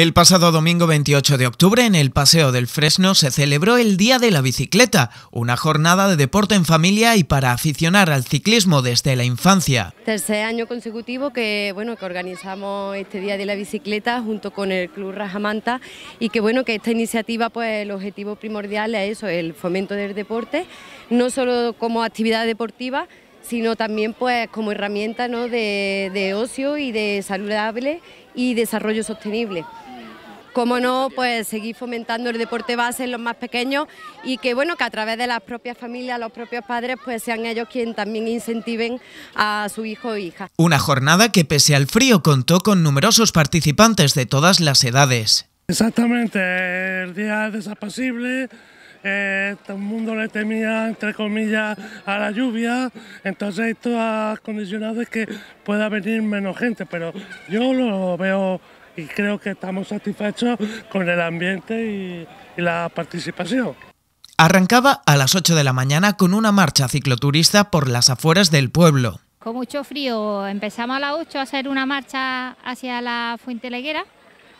El pasado domingo 28 de octubre en el Paseo del Fresno se celebró el Día de la Bicicleta, una jornada de deporte en familia y para aficionar al ciclismo desde la infancia. Tercer año consecutivo que bueno que organizamos este Día de la Bicicleta junto con el Club Rajamanta y que bueno que esta iniciativa pues el objetivo primordial es eso, el fomento del deporte, no solo como actividad deportiva, sino también pues como herramienta de, de ocio y de saludable y desarrollo sostenible cómo no, pues seguir fomentando el deporte base en los más pequeños y que bueno, que a través de las propias familias, los propios padres, pues sean ellos quienes también incentiven a su hijo o hija. Una jornada que pese al frío contó con numerosos participantes de todas las edades. Exactamente, el día es desapacible. Eh, todo el mundo le temía, entre comillas, a la lluvia, entonces esto ha condicionado que pueda venir menos gente, pero yo lo veo y creo que estamos satisfechos con el ambiente y, la participación. Arrancaba a las 8 de la mañana con una marcha cicloturista por las afueras del pueblo. Con mucho frío empezamos a las 8 a hacer una marcha hacia la Fuente Leguera,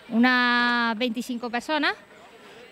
unas 25 personas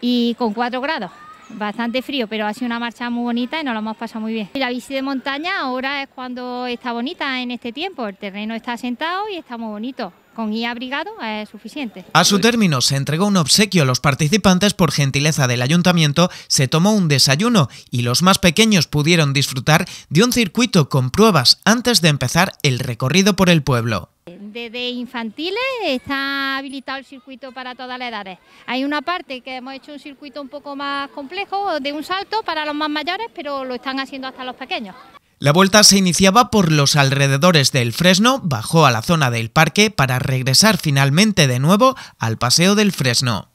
y con 4 grados bastante frío, pero ha sido una marcha muy bonita y nos lo hemos pasado muy bien. Y la bici de montaña ahora es cuando está bonita en este tiempo, el terreno está asentado y está muy bonito. Con guía abrigado es suficiente. A su término se entregó un obsequio a los participantes por gentileza del ayuntamiento, se tomó un desayuno y los más pequeños pudieron disfrutar de un circuito con pruebas antes de empezar el recorrido por el pueblo desde infantiles está habilitado el circuito para todas las edades. Hay una parte que hemos hecho un circuito un poco más complejo, de un salto para los más mayores, pero lo están haciendo hasta los pequeños. La vuelta se iniciaba por los alrededores del Fresno, bajó a la zona del parque para regresar finalmente de nuevo al Paseo del Fresno.